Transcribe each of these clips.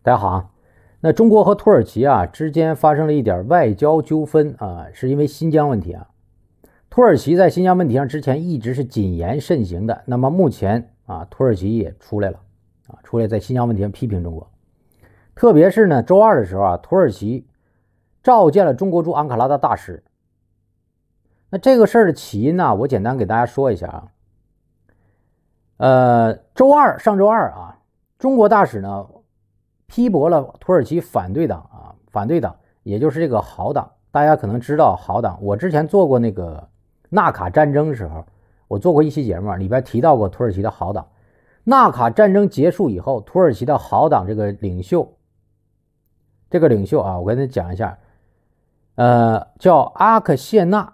大家好啊，那中国和土耳其啊之间发生了一点外交纠纷啊，是因为新疆问题啊。土耳其在新疆问题上之前一直是谨言慎行的，那么目前啊，土耳其也出来了啊，出来在新疆问题上批评中国。特别是呢，周二的时候啊，土耳其召见了中国驻安卡拉的大使。那这个事儿的起因呢，我简单给大家说一下啊。呃，周二，上周二啊，中国大使呢。批驳了土耳其反对党啊，反对党也就是这个好党，大家可能知道好党。我之前做过那个纳卡战争时候，我做过一期节目，里边提到过土耳其的好党。纳卡战争结束以后，土耳其的好党这个领袖，这个领袖啊，我跟你讲一下，呃，叫阿克谢纳，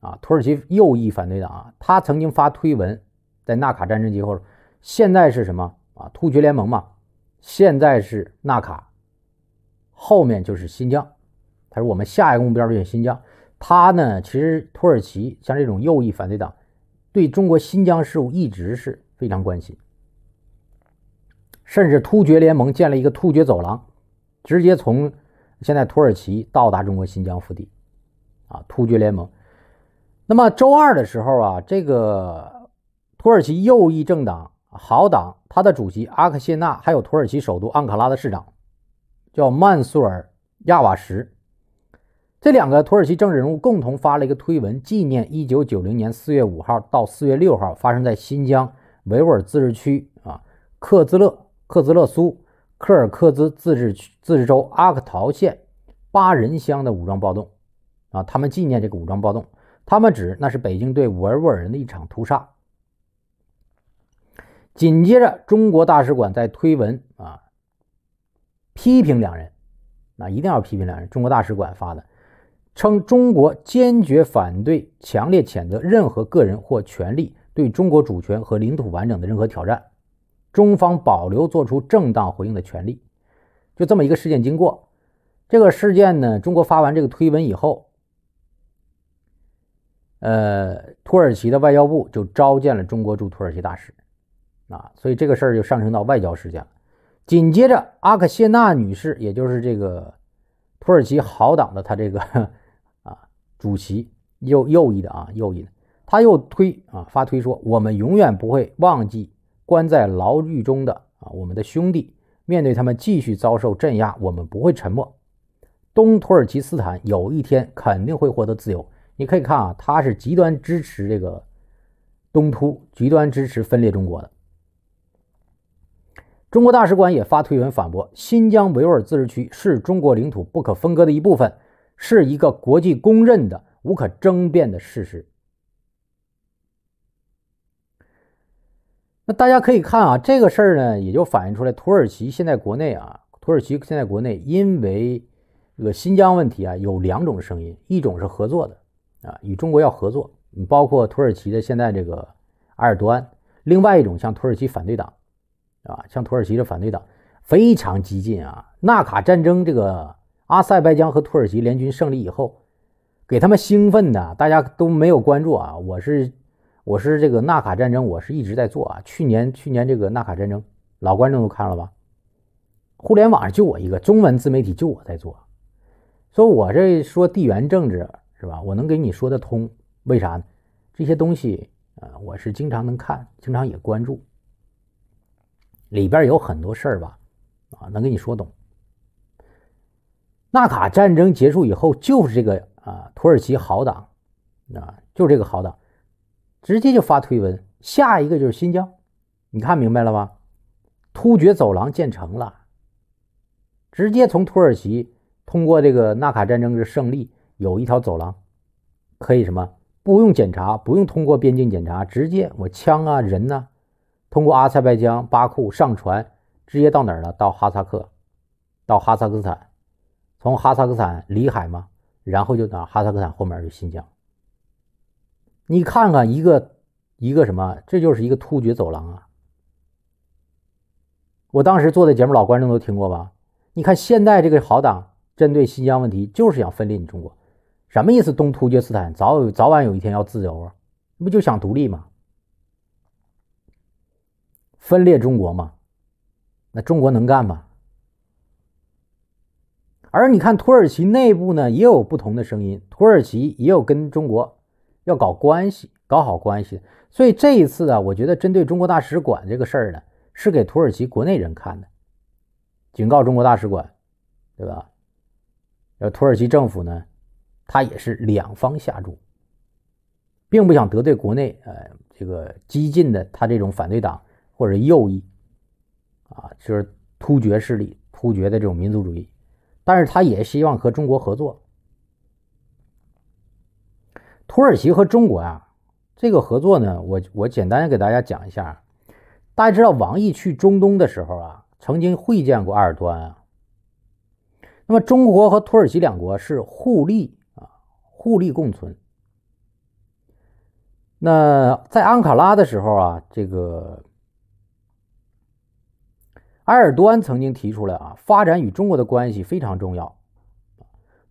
啊，土耳其右翼反对党啊，他曾经发推文，在纳卡战争之后，现在是什么啊？突厥联盟嘛。现在是纳卡，后面就是新疆。他说我们下一个目标就是新疆。他呢，其实土耳其像这种右翼反对党，对中国新疆事务一直是非常关心，甚至突厥联盟建了一个突厥走廊，直接从现在土耳其到达中国新疆腹地。啊，突厥联盟。那么周二的时候啊，这个土耳其右翼政党。好党，他的主席阿克谢纳，还有土耳其首都安卡拉的市长，叫曼苏尔·亚瓦什，这两个土耳其政治人物共同发了一个推文，纪念一九九零年四月五号到四月六号发生在新疆维吾尔自治区啊克孜勒克孜勒苏柯尔克孜自治区自治州阿克陶县巴仁乡的武装暴动。啊，他们纪念这个武装暴动，他们指那是北京对维吾尔人的一场屠杀。紧接着，中国大使馆在推文啊批评两人，那一定要批评两人。中国大使馆发的称：“中国坚决反对，强烈谴责任何个人或权力对中国主权和领土完整的任何挑战，中方保留做出正当回应的权利。”就这么一个事件经过。这个事件呢，中国发完这个推文以后，呃，土耳其的外交部就召见了中国驻土耳其大使。啊，所以这个事儿就上升到外交事件。了。紧接着，阿克谢纳女士，也就是这个土耳其豪党的她这个啊主席，右右翼的啊右翼的，她又推啊发推说：“我们永远不会忘记关在牢狱中的啊我们的兄弟，面对他们继续遭受镇压，我们不会沉默。东土耳其斯坦有一天肯定会获得自由。”你可以看啊，他是极端支持这个东突，极端支持分裂中国的。中国大使馆也发推文反驳：“新疆维吾尔自治区是中国领土不可分割的一部分，是一个国际公认的无可争辩的事实。”那大家可以看啊，这个事儿呢，也就反映出来，土耳其现在国内啊，土耳其现在国内因为这个新疆问题啊，有两种声音，一种是合作的啊，与中国要合作，包括土耳其的现在这个埃尔多安；另外一种像土耳其反对党。啊，像土耳其这反对党非常激进啊！纳卡战争这个阿塞拜疆和土耳其联军胜利以后，给他们兴奋的，大家都没有关注啊！我是我是这个纳卡战争，我是一直在做啊。去年去年这个纳卡战争，老观众都看了吧？互联网上就我一个中文自媒体，就我在做。说我这说地缘政治是吧？我能给你说得通，为啥呢？这些东西呃，我是经常能看，经常也关注。里边有很多事儿吧，啊，能跟你说懂。纳卡战争结束以后，就是这个啊，土耳其好党，啊，就是这个好党，直接就发推文，下一个就是新疆，你看明白了吧？突厥走廊建成了，直接从土耳其通过这个纳卡战争的胜利，有一条走廊，可以什么，不用检查，不用通过边境检查，直接我枪啊，人呐。通过阿塞拜疆、巴库上船，直接到哪儿了？到哈萨克，到哈萨克斯坦，从哈萨克斯坦里海嘛，然后就到哈萨克斯坦后面就新疆。你看看一个一个什么，这就是一个突厥走廊啊！我当时做的节目，老观众都听过吧？你看现在这个好党针对新疆问题，就是想分裂你中国，什么意思？东突厥斯坦早早晚有一天要自由啊，不就想独立吗？分裂中国嘛？那中国能干吗？而你看，土耳其内部呢也有不同的声音，土耳其也有跟中国要搞关系、搞好关系。所以这一次啊，我觉得针对中国大使馆这个事儿呢，是给土耳其国内人看的，警告中国大使馆，对吧？要土耳其政府呢，他也是两方下注，并不想得罪国内呃这个激进的他这种反对党。或者右翼，啊，就是突厥势力，突厥的这种民族主义，但是他也希望和中国合作。土耳其和中国啊，这个合作呢，我我简单给大家讲一下。大家知道王毅去中东的时候啊，曾经会见过埃尔多安啊。那么中国和土耳其两国是互利啊，互利共存。那在安卡拉的时候啊，这个。埃尔多安曾经提出来啊，发展与中国的关系非常重要，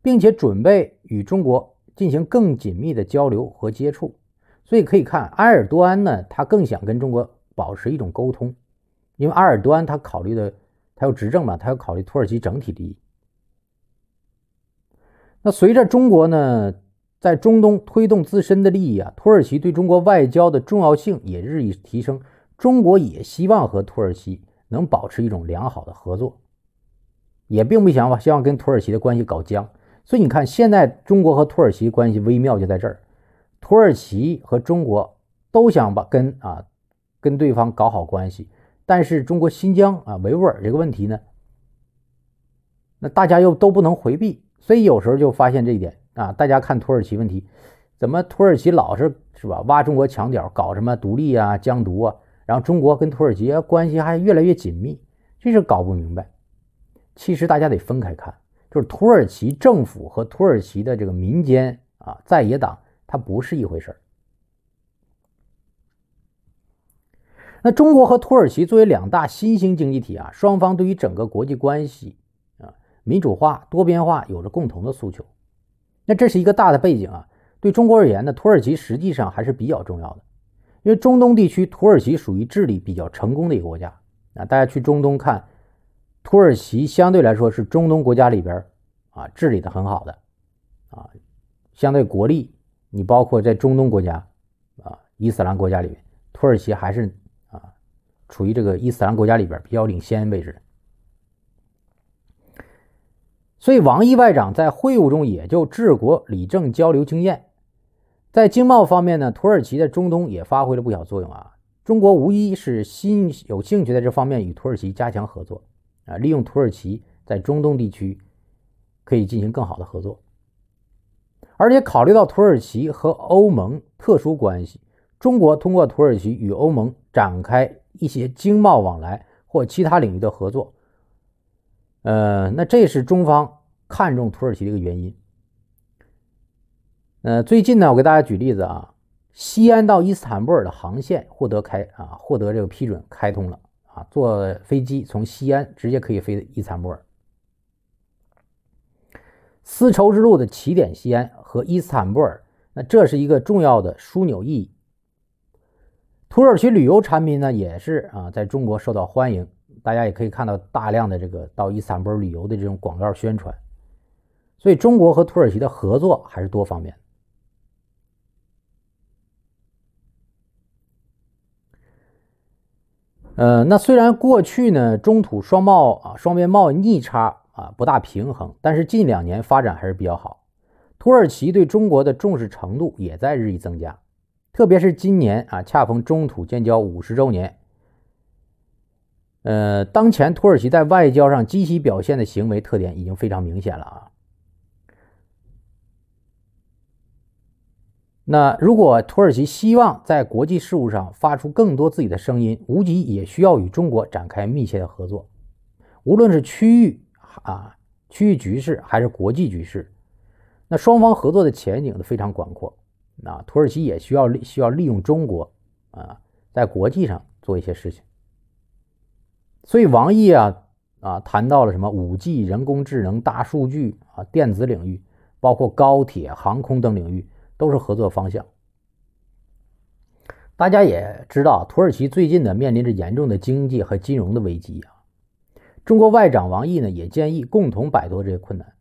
并且准备与中国进行更紧密的交流和接触。所以可以看埃尔多安呢，他更想跟中国保持一种沟通，因为埃尔多安他考虑的，他要执政嘛，他要考虑土耳其整体利益。那随着中国呢在中东推动自身的利益啊，土耳其对中国外交的重要性也日益提升，中国也希望和土耳其。能保持一种良好的合作，也并不想把希望跟土耳其的关系搞僵。所以你看，现在中国和土耳其关系微妙就在这儿。土耳其和中国都想把跟啊跟对方搞好关系，但是中国新疆啊维吾尔这个问题呢，那大家又都不能回避。所以有时候就发现这一点啊，大家看土耳其问题，怎么土耳其老是是吧挖中国墙角，搞什么独立啊疆独啊？然后中国跟土耳其关系还越来越紧密，这是搞不明白。其实大家得分开看，就是土耳其政府和土耳其的这个民间啊，在野党它不是一回事那中国和土耳其作为两大新兴经济体啊，双方对于整个国际关系啊民主化、多边化有着共同的诉求。那这是一个大的背景啊。对中国而言呢，土耳其实际上还是比较重要的。因为中东地区，土耳其属于治理比较成功的一个国家。啊，大家去中东看，土耳其相对来说是中东国家里边，啊治理的很好的。啊，相对国力，你包括在中东国家，啊伊斯兰国家里面，土耳其还是啊，处于这个伊斯兰国家里边比较领先位置。所以，王毅外长在会晤中也就治国理政交流经验。在经贸方面呢，土耳其在中东也发挥了不小作用啊。中国无疑是心有兴趣在这方面与土耳其加强合作，啊，利用土耳其在中东地区可以进行更好的合作。而且考虑到土耳其和欧盟特殊关系，中国通过土耳其与欧盟展开一些经贸往来或其他领域的合作，呃，那这是中方看重土耳其的一个原因。呃，最近呢，我给大家举例子啊，西安到伊斯坦布尔的航线获得开啊，获得这个批准开通了啊，坐飞机从西安直接可以飞伊斯坦布尔，丝绸之路的起点西安和伊斯坦布尔，那这是一个重要的枢纽意义。土耳其旅游产品呢，也是啊，在中国受到欢迎，大家也可以看到大量的这个到伊斯坦布尔旅游的这种广告宣传，所以中国和土耳其的合作还是多方面的。呃，那虽然过去呢，中土双贸啊，双边贸易逆差啊，不大平衡，但是近两年发展还是比较好。土耳其对中国的重视程度也在日益增加，特别是今年啊，恰逢中土建交五十周年。呃，当前土耳其在外交上积极表现的行为特点已经非常明显了啊。那如果土耳其希望在国际事务上发出更多自己的声音，无疑也需要与中国展开密切的合作。无论是区域啊、区域局势还是国际局势，那双方合作的前景都非常广阔。啊，土耳其也需要需要利用中国啊，在国际上做一些事情。所以王毅啊啊谈到了什么五 G、人工智能、大数据啊、电子领域，包括高铁、航空等领域。都是合作方向。大家也知道，土耳其最近呢面临着严重的经济和金融的危机啊。中国外长王毅呢也建议共同摆脱这些困难。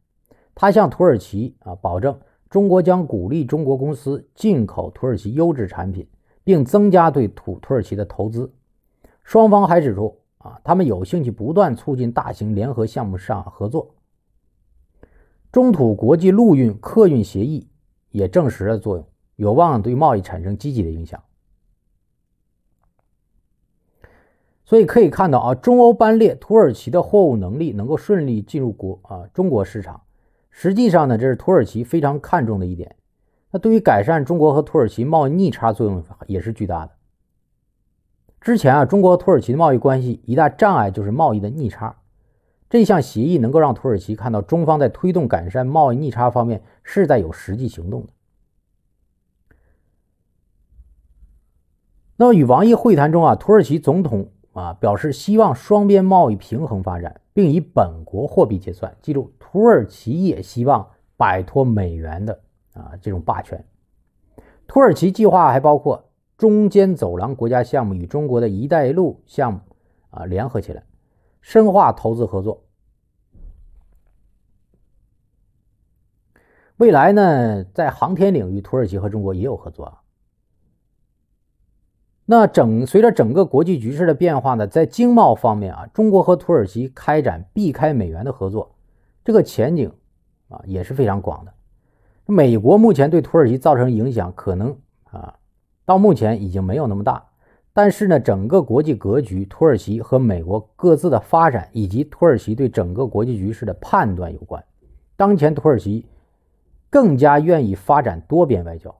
他向土耳其啊保证，中国将鼓励中国公司进口土耳其优质产品，并增加对土土耳其的投资。双方还指出啊，他们有兴趣不断促进大型联合项目上合作。中土国际陆运客运协议。也证实了作用，有望对贸易产生积极的影响。所以可以看到啊，中欧班列、土耳其的货物能力能够顺利进入国啊中国市场，实际上呢，这是土耳其非常看重的一点。那对于改善中国和土耳其贸易逆差作用也是巨大的。之前啊，中国和土耳其的贸易关系一大障碍就是贸易的逆差。这项协议能够让土耳其看到中方在推动改善贸易逆差方面是在有实际行动的。那么与王毅会谈中啊，土耳其总统啊表示希望双边贸易平衡发展，并以本国货币结算。记住，土耳其也希望摆脱美元的啊这种霸权。土耳其计划还包括“中间走廊”国家项目与中国的一带一路项目啊联合起来。深化投资合作，未来呢，在航天领域，土耳其和中国也有合作。那整随着整个国际局势的变化呢，在经贸方面啊，中国和土耳其开展避开美元的合作，这个前景啊也是非常广的。美国目前对土耳其造成影响，可能啊，到目前已经没有那么大。但是呢，整个国际格局、土耳其和美国各自的发展，以及土耳其对整个国际局势的判断有关。当前，土耳其更加愿意发展多边外交，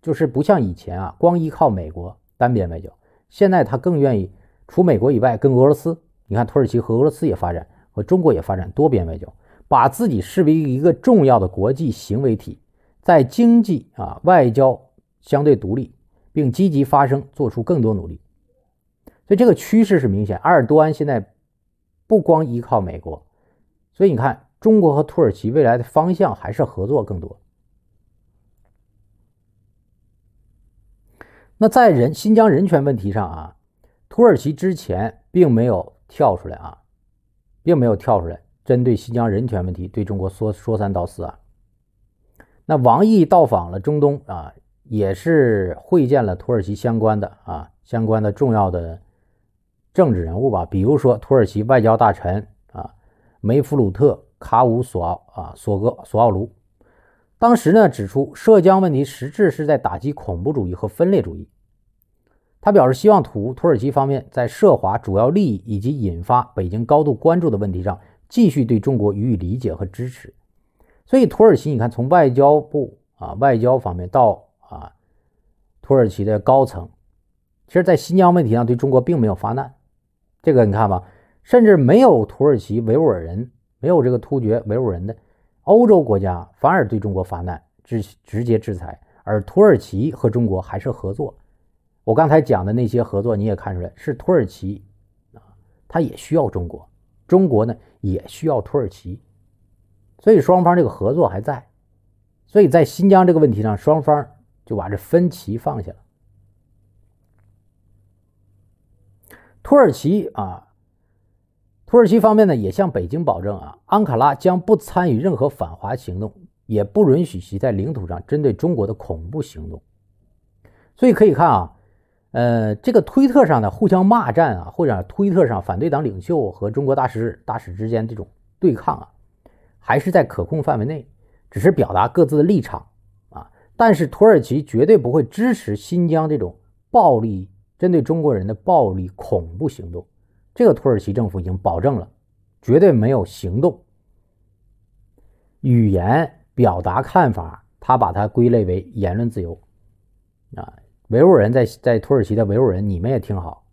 就是不像以前啊，光依靠美国单边外交。现在他更愿意除美国以外，跟俄罗斯。你看，土耳其和俄罗斯也发展，和中国也发展多边外交，把自己视为一个重要的国际行为体，在经济啊、外交相对独立，并积极发声，做出更多努力。所以这个趋势是明显，埃尔多安现在不光依靠美国，所以你看，中国和土耳其未来的方向还是合作更多。那在人新疆人权问题上啊，土耳其之前并没有跳出来啊，并没有跳出来针对新疆人权问题对中国说说三道四啊。那王毅到访了中东啊，也是会见了土耳其相关的啊相关的重要的。政治人物吧，比如说土耳其外交大臣啊，梅夫鲁特卡武索啊索格索奥卢，当时呢指出，涉疆问题实质是在打击恐怖主义和分裂主义。他表示希望土土耳其方面在涉华主要利益以及引发北京高度关注的问题上，继续对中国予以理解和支持。所以土耳其，你看从外交部啊外交方面到啊土耳其的高层，其实在新疆问题上对中国并没有发难。这个你看吧，甚至没有土耳其维吾尔人，没有这个突厥维吾尔人的欧洲国家，反而对中国发难，直直接制裁，而土耳其和中国还是合作。我刚才讲的那些合作，你也看出来，是土耳其啊，他也需要中国，中国呢也需要土耳其，所以双方这个合作还在。所以在新疆这个问题上，双方就把这分歧放下了。土耳其啊，土耳其方面呢也向北京保证啊，安卡拉将不参与任何反华行动，也不允许其在领土上针对中国的恐怖行动。所以可以看啊，呃，这个推特上的互相骂战啊，或者推特上反对党领袖和中国大使大使之间这种对抗啊，还是在可控范围内，只是表达各自的立场啊。但是土耳其绝对不会支持新疆这种暴力。针对中国人的暴力恐怖行动，这个土耳其政府已经保证了，绝对没有行动。语言表达看法，他把它归类为言论自由。啊，维吾尔人在在土耳其的维吾尔人，你们也听好，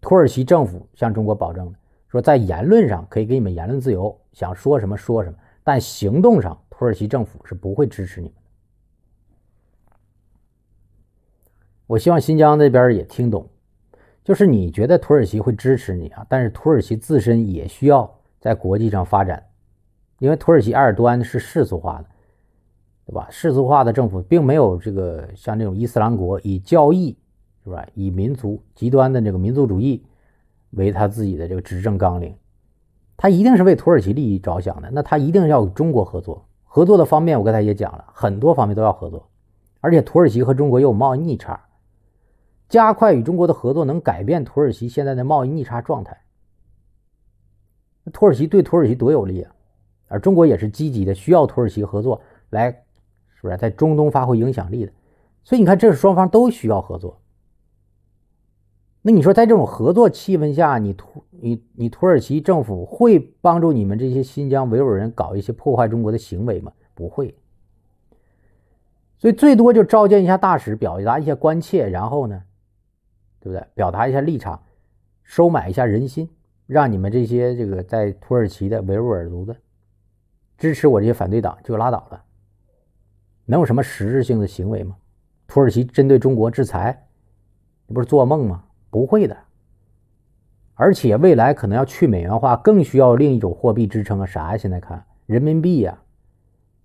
土耳其政府向中国保证的，说在言论上可以给你们言论自由，想说什么说什么，但行动上土耳其政府是不会支持你们。我希望新疆那边也听懂，就是你觉得土耳其会支持你啊？但是土耳其自身也需要在国际上发展，因为土耳其埃尔多安是世俗化的，对吧？世俗化的政府并没有这个像这种伊斯兰国以教义是吧？以民族极端的这个民族主义为他自己的这个执政纲领，他一定是为土耳其利益着想的。那他一定要与中国合作，合作的方面我刚才也讲了很多方面都要合作，而且土耳其和中国又有贸易逆差。加快与中国的合作，能改变土耳其现在的贸易逆差状态。那土耳其对土耳其多有利啊，而中国也是积极的，需要土耳其合作来，是不是在中东发挥影响力的？所以你看，这是双方都需要合作。那你说，在这种合作气氛下，你土你你土耳其政府会帮助你们这些新疆维吾尔人搞一些破坏中国的行为吗？不会。所以最多就召见一下大使，表达一些关切，然后呢？对不对？表达一下立场，收买一下人心，让你们这些这个在土耳其的维吾尔族的支持我这些反对党就拉倒了。能有什么实质性的行为吗？土耳其针对中国制裁，你不是做梦吗？不会的。而且未来可能要去美元化，更需要另一种货币支撑啊！啥呀？现在看人民币呀，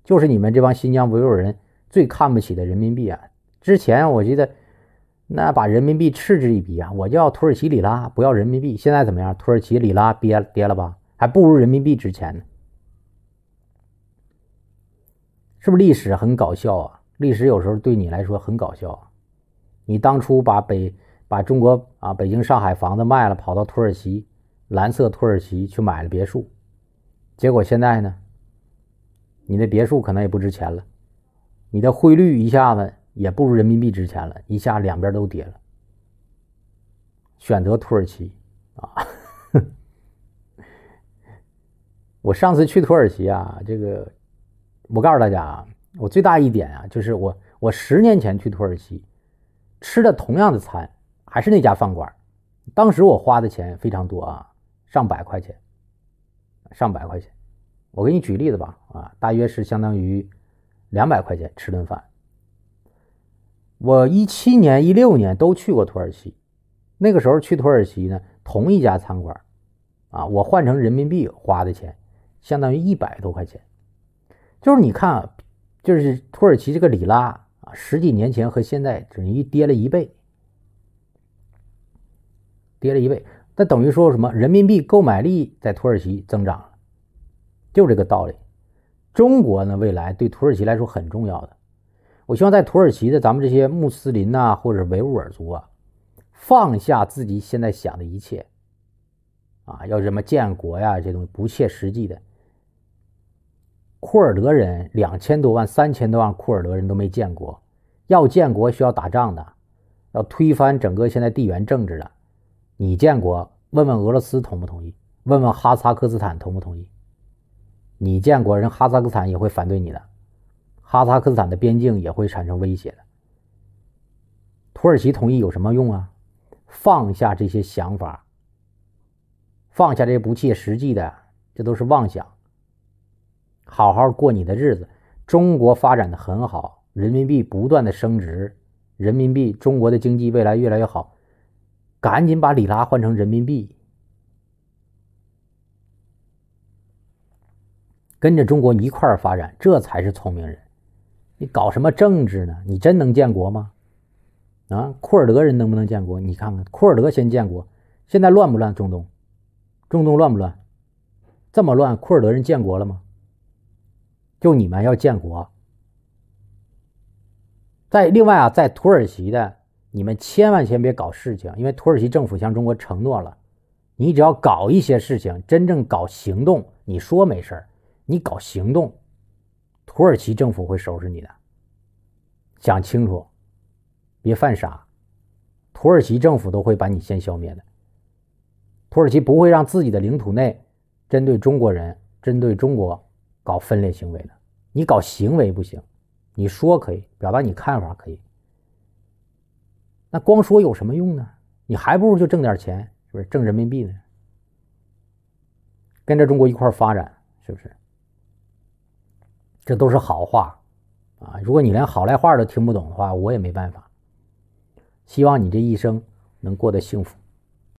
就是你们这帮新疆维吾尔人最看不起的人民币啊！之前我记得。那把人民币嗤之以鼻啊！我要土耳其里拉，不要人民币。现在怎么样？土耳其里拉跌跌了吧？还不如人民币值钱呢？是不是历史很搞笑啊？历史有时候对你来说很搞笑啊！你当初把北把中国啊北京、上海房子卖了，跑到土耳其，蓝色土耳其去买了别墅，结果现在呢？你的别墅可能也不值钱了，你的汇率一下子。也不如人民币值钱了，一下两边都跌了。选择土耳其啊！我上次去土耳其啊，这个我告诉大家啊，我最大一点啊，就是我我十年前去土耳其吃的同样的餐，还是那家饭馆，当时我花的钱非常多啊，上百块钱，上百块钱。我给你举例子吧啊，大约是相当于两百块钱吃顿饭。我一七年、一六年都去过土耳其，那个时候去土耳其呢，同一家餐馆，啊，我换成人民币花的钱，相当于一百多块钱。就是你看，就是土耳其这个里拉啊，十几年前和现在等于跌了一倍，跌了一倍，那等于说什么？人民币购买力在土耳其增长，了，就这个道理。中国呢，未来对土耳其来说很重要的。我希望在土耳其的咱们这些穆斯林呐，或者维吾尔族啊，放下自己现在想的一切，啊，要什么建国呀，这种不切实际的。库尔德人两千多万、三千多万库尔德人都没建国，要建国需要打仗的，要推翻整个现在地缘政治的。你建国，问问俄罗斯同不同意？问问哈萨克斯坦同不同意？你建国，人哈萨克斯坦也会反对你的。哈萨克斯坦的边境也会产生威胁的。土耳其同意有什么用啊？放下这些想法，放下这些不切实际的，这都是妄想。好好过你的日子。中国发展的很好，人民币不断的升值，人民币中国的经济未来越来越好。赶紧把里拉换成人民币，跟着中国一块儿发展，这才是聪明人。你搞什么政治呢？你真能建国吗？啊，库尔德人能不能建国？你看看库尔德先建国，现在乱不乱？中东，中东乱不乱？这么乱，库尔德人建国了吗？就你们要建国。在另外啊，在土耳其的，你们千万先别搞事情，因为土耳其政府向中国承诺了，你只要搞一些事情，真正搞行动，你说没事你搞行动。土耳其政府会收拾你的，想清楚，别犯傻。土耳其政府都会把你先消灭的。土耳其不会让自己的领土内针对中国人、针对中国搞分裂行为的。你搞行为不行，你说可以表达你看法可以，那光说有什么用呢？你还不如就挣点钱，是不是挣人民币呢？跟着中国一块发展，是不是？这都是好话，啊！如果你连好赖话都听不懂的话，我也没办法。希望你这一生能过得幸福。